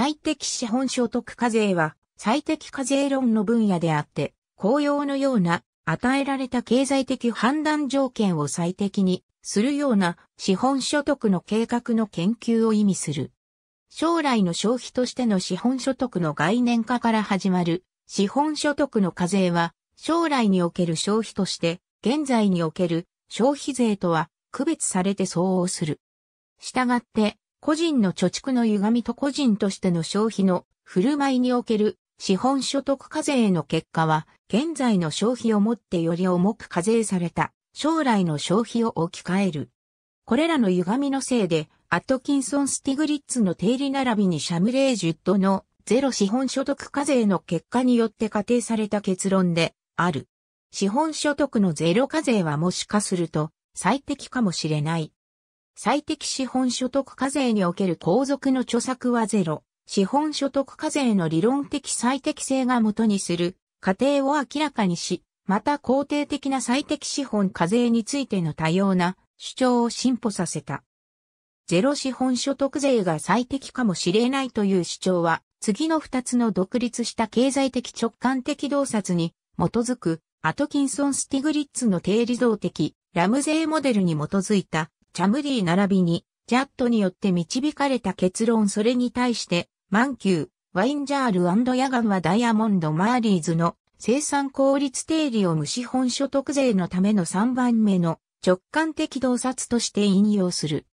最適資本所得課税は、最適課税論の分野であって、公用のような与えられた経済的判断条件を最適にするような資本所得の計画の研究を意味する。将来の消費としての資本所得の概念化から始まる資本所得の課税は将来における消費として現在における消費税とは区別されて相応する。したがって個人の貯蓄の歪みと個人としての消費の振る舞いにおける資本所得課税の結果は、現在の消費をもってより重く課税された将来の消費を置き換える。これらの歪みのせいで、アットキンソン・スティグリッツの定理並びにシャムレージュットのゼロ資本所得課税の結果によって仮定された結論である。資本所得のゼロ課税はもしかすると最適かもしれない。最適資本所得課税における皇族の著作はゼロ。資本所得課税の理論的最適性が元にする過程を明らかにし、また肯定的な最適資本課税についての多様な主張を進歩させた。ゼロ資本所得税が最適かもしれないという主張は、次の二つの独立した経済的直感的洞察に基づく、アトキンソン・スティグリッツの定理像的ラムゼーモデルに基づいたチャムリー並びに、ジャットによって導かれた結論それに対して、マンキュー、ワインジャールヤガンはダイヤモンドマーリーズの生産効率定理を無資本所得税のための3番目の直感的洞察として引用する。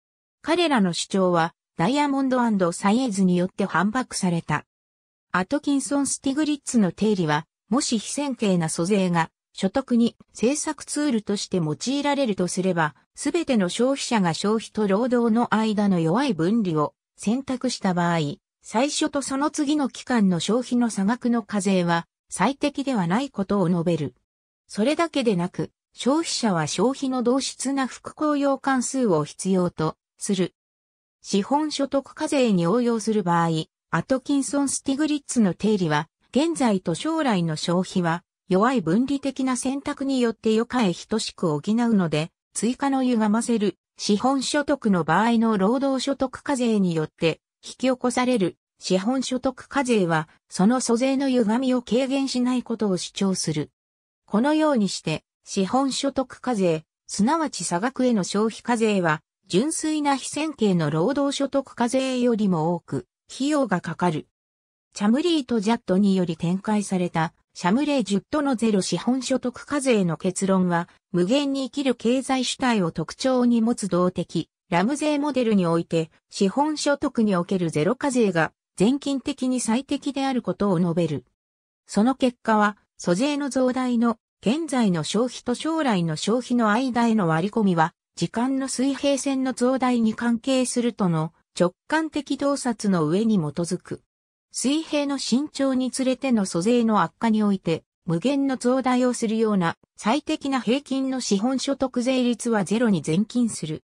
彼らの主張はダイヤモンドサイエーズによって反駁された。アトキンソン・スティグリッツの定理は、もし非線形な租税が所得に政策ツールとして用いられるとすれば、すべての消費者が消費と労働の間の弱い分離を選択した場合、最初とその次の期間の消費の差額の課税は最適ではないことを述べる。それだけでなく、消費者は消費の同質な副公用関数を必要とする。資本所得課税に応用する場合、アトキンソン・スティグリッツの定理は、現在と将来の消費は弱い分離的な選択によって余かへ等しく補うので、追加の歪ませる、資本所得の場合の労働所得課税によって引き起こされる資本所得課税は、その租税の歪みを軽減しないことを主張する。このようにして、資本所得課税、すなわち差額への消費課税は、純粋な非線形の労働所得課税よりも多く、費用がかかる。チャムリーとジャットにより展開されたシャムレイ10とのゼロ資本所得課税の結論は、無限に生きる経済主体を特徴に持つ動的、ラム税モデルにおいて、資本所得におけるゼロ課税が全近的に最適であることを述べる。その結果は、租税の増大の現在の消費と将来の消費の間への割り込みは、時間の水平線の増大に関係するとの直感的洞察の上に基づく。水平の伸長につれての租税の悪化において、無限の増大をするような最適な平均の資本所得税率はゼロに前近する。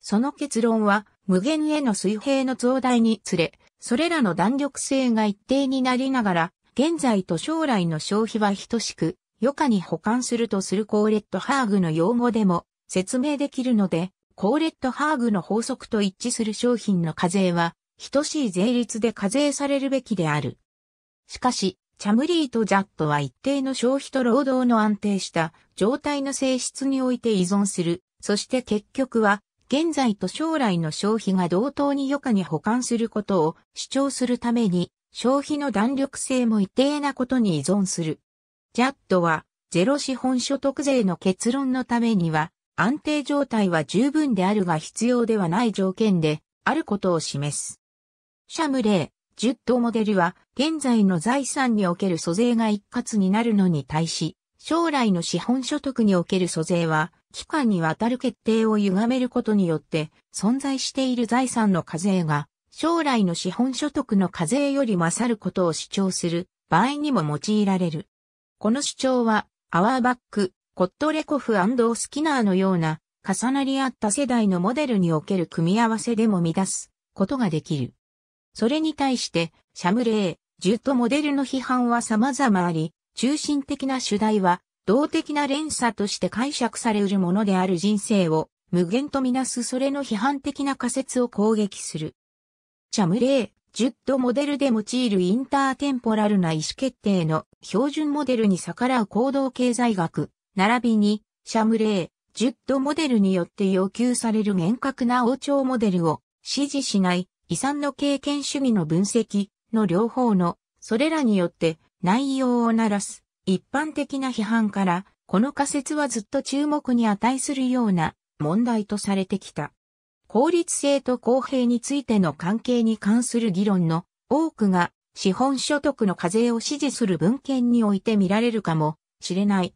その結論は、無限への水平の増大につれ、それらの弾力性が一定になりながら、現在と将来の消費は等しく、余暇に保管するとするコーレットハーグの用語でも説明できるので、コーレットハーグの法則と一致する商品の課税は、等しい税率で課税されるべきである。しかし、チャムリーとジャットは一定の消費と労働の安定した状態の性質において依存する。そして結局は、現在と将来の消費が同等に余暇に保管することを主張するために、消費の弾力性も一定なことに依存する。ジャットは、ゼロ資本所得税の結論のためには、安定状態は十分であるが必要ではない条件で、あることを示す。シャムレー、ジュットモデルは、現在の財産における租税が一括になるのに対し、将来の資本所得における租税は、期間にわたる決定を歪めることによって、存在している財産の課税が、将来の資本所得の課税より勝ることを主張する場合にも用いられる。この主張は、アワーバック、コットレコフスキナーのような、重なり合った世代のモデルにおける組み合わせでも乱すことができる。それに対して、シャムレー、ジュとモデルの批判は様々あり、中心的な主題は、動的な連鎖として解釈されうるものである人生を、無限とみなすそれの批判的な仮説を攻撃する。シャムレー、ジュッモデルで用いるインターテンポラルな意思決定の標準モデルに逆らう行動経済学、並びに、シャムレー、ジュッドモデルによって要求される厳格な王朝モデルを支持しない遺産の経験主義の分析の両方の、それらによって内容を鳴らす一般的な批判から、この仮説はずっと注目に値するような問題とされてきた。効率性と公平についての関係に関する議論の多くが資本所得の課税を支持する文献において見られるかもしれない。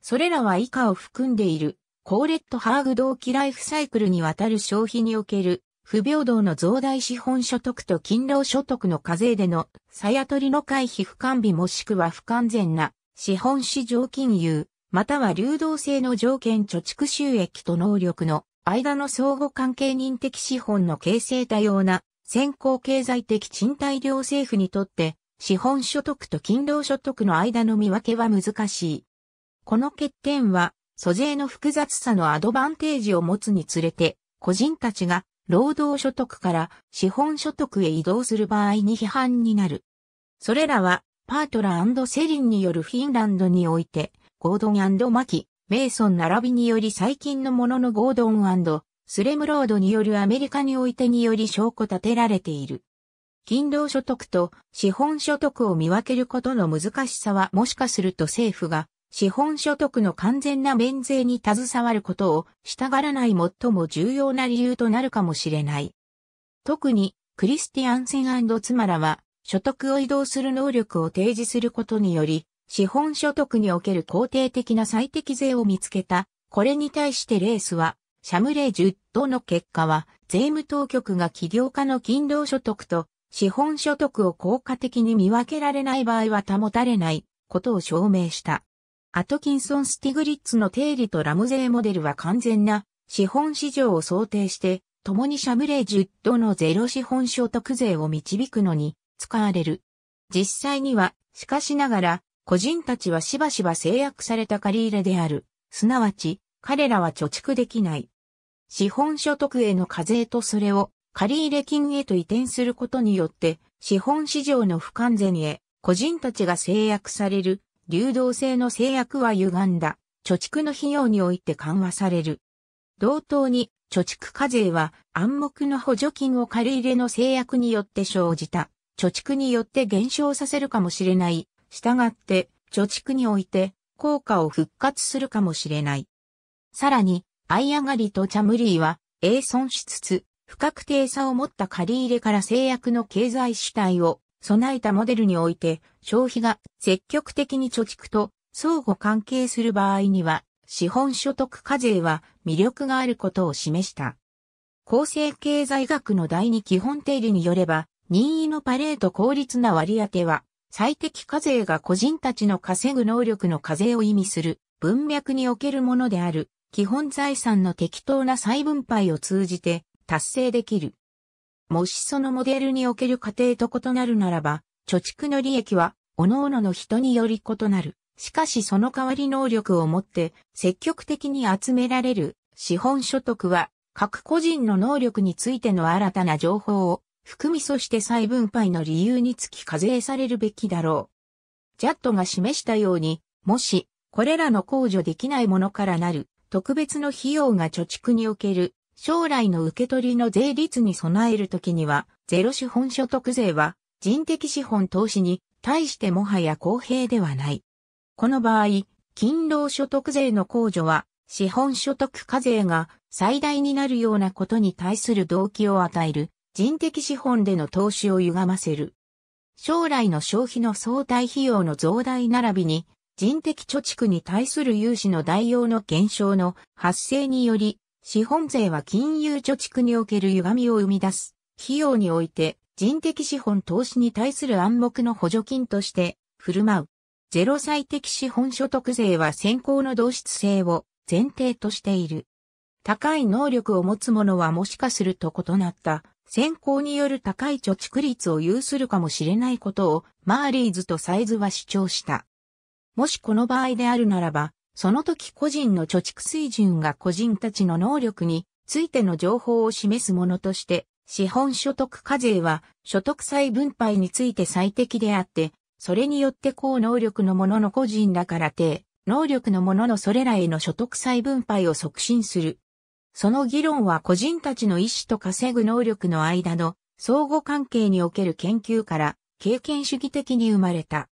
それらは以下を含んでいる、コーレット・ハーグ同期ライフサイクルにわたる消費における不平等の増大資本所得と勤労所得の課税での、さや取りの回避不完備もしくは不完全な、資本市場金融、または流動性の条件貯蓄収益と能力の間の相互関係人的資本の形成多様な先行経済的賃貸量政府にとって資本所得と勤労所得の間の見分けは難しい。この欠点は租税の複雑さのアドバンテージを持つにつれて個人たちが労働所得から資本所得へ移動する場合に批判になる。それらは、パートラセリンによるフィンランドにおいて、ゴードンマキ、メイソン並びにより最近のもののゴードンスレムロードによるアメリカにおいてにより証拠立てられている。勤労所得と資本所得を見分けることの難しさはもしかすると政府が資本所得の完全な免税に携わることをしたがらない最も重要な理由となるかもしれない。特に、クリスティアンセンツマラは、所得を移動する能力を提示することにより、資本所得における肯定的な最適税を見つけた。これに対してレースは、シャムレ10等の結果は、税務当局が起業家の勤労所得と資本所得を効果的に見分けられない場合は保たれないことを証明した。アトキンソン・スティグリッツの定理とラムゼーモデルは完全な資本市場を想定して、共にシャムレージュッドのゼロ資本所得税を導くのに使われる。実際には、しかしながら、個人たちはしばしば制約された借り入れである。すなわち、彼らは貯蓄できない。資本所得への課税とそれを借入金へと移転することによって、資本市場の不完全へ、個人たちが制約される流動性の制約は歪んだ、貯蓄の費用において緩和される。同等に、貯蓄課税は暗黙の補助金を借り入れの制約によって生じた、貯蓄によって減少させるかもしれない。したがって、貯蓄において、効果を復活するかもしれない。さらに、相上がりとチャムリーは、A 損しつつ、不確定さを持った借り入れから制約の経済主体を備えたモデルにおいて、消費が積極的に貯蓄と相互関係する場合には、資本所得課税は魅力があることを示した。厚生経済学の第二基本定理によれば、任意のパレート効率な割り当ては、最適課税が個人たちの稼ぐ能力の課税を意味する文脈におけるものである、基本財産の適当な再分配を通じて達成できる。もしそのモデルにおける過程と異なるならば、貯蓄の利益は、各々の人により異なる。しかしその代わり能力を持って積極的に集められる資本所得は各個人の能力についての新たな情報を含みそして再分配の理由につき課税されるべきだろう。ジャットが示したように、もしこれらの控除できないものからなる特別の費用が貯蓄における将来の受け取りの税率に備えるときには、ゼロ資本所得税は人的資本投資に対してもはや公平ではない。この場合、勤労所得税の控除は資本所得課税が最大になるようなことに対する動機を与える人的資本での投資を歪ませる。将来の消費の相対費用の増大並びに人的貯蓄に対する融資の代用の減少の発生により資本税は金融貯蓄における歪みを生み出す。費用において人的資本投資に対する暗黙の補助金として振る舞う。ゼロ最適資本所得税は先行の同質性を前提としている。高い能力を持つ者はもしかすると異なった先行による高い貯蓄率を有するかもしれないことをマーリーズとサイズは主張した。もしこの場合であるならば、その時個人の貯蓄水準が個人たちの能力についての情報を示すものとして、資本所得課税は所得再分配について最適であって、それによって高能力のものの個人だから低、能力のののそれらへの所得再分配を促進する。その議論は個人たちの意思と稼ぐ能力の間の相互関係における研究から経験主義的に生まれた。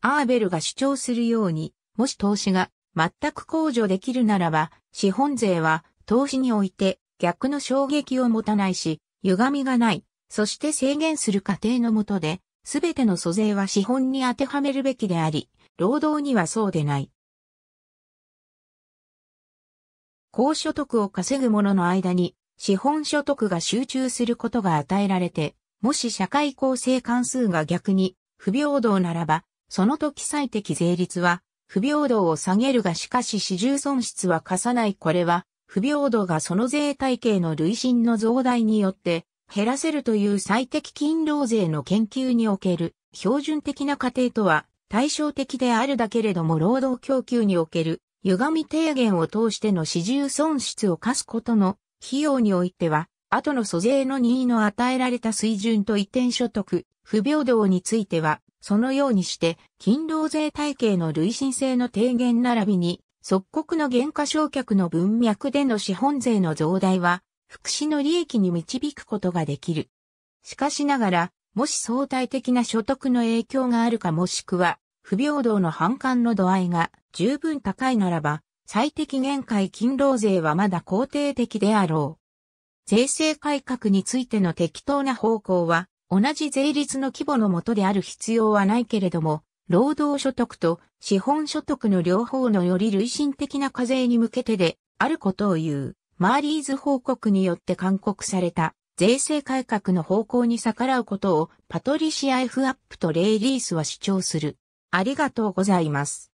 アーベルが主張するように、もし投資が全く控除できるならば、資本税は投資において逆の衝撃を持たないし、歪みがない、そして制限する過程のもとで、すべての租税は資本に当てはめるべきであり、労働にはそうでない。高所得を稼ぐ者の間に、資本所得が集中することが与えられて、もし社会構成関数が逆に不平等ならば、その時最適税率は不平等を下げるがしかし始終損失は課さないこれは、不平等がその税体系の累進の増大によって減らせるという最適勤労税の研究における標準的な過程とは対照的であるだけれども労働供給における歪み低減を通しての始終損失を課すことの費用においては、後の租税の任意の与えられた水準と移転所得、不平等については、そのようにして、勤労税体系の累進性の低減並びに、即刻の減価償却の文脈での資本税の増大は、福祉の利益に導くことができる。しかしながら、もし相対的な所得の影響があるかもしくは、不平等の反感の度合いが十分高いならば、最適限界勤労税はまだ肯定的であろう。税制改革についての適当な方向は、同じ税率の規模のもとである必要はないけれども、労働所得と資本所得の両方のより累進的な課税に向けてであることを言う、マーリーズ報告によって勧告された税制改革の方向に逆らうことをパトリシア・エフ・アップとレイ・リースは主張する。ありがとうございます。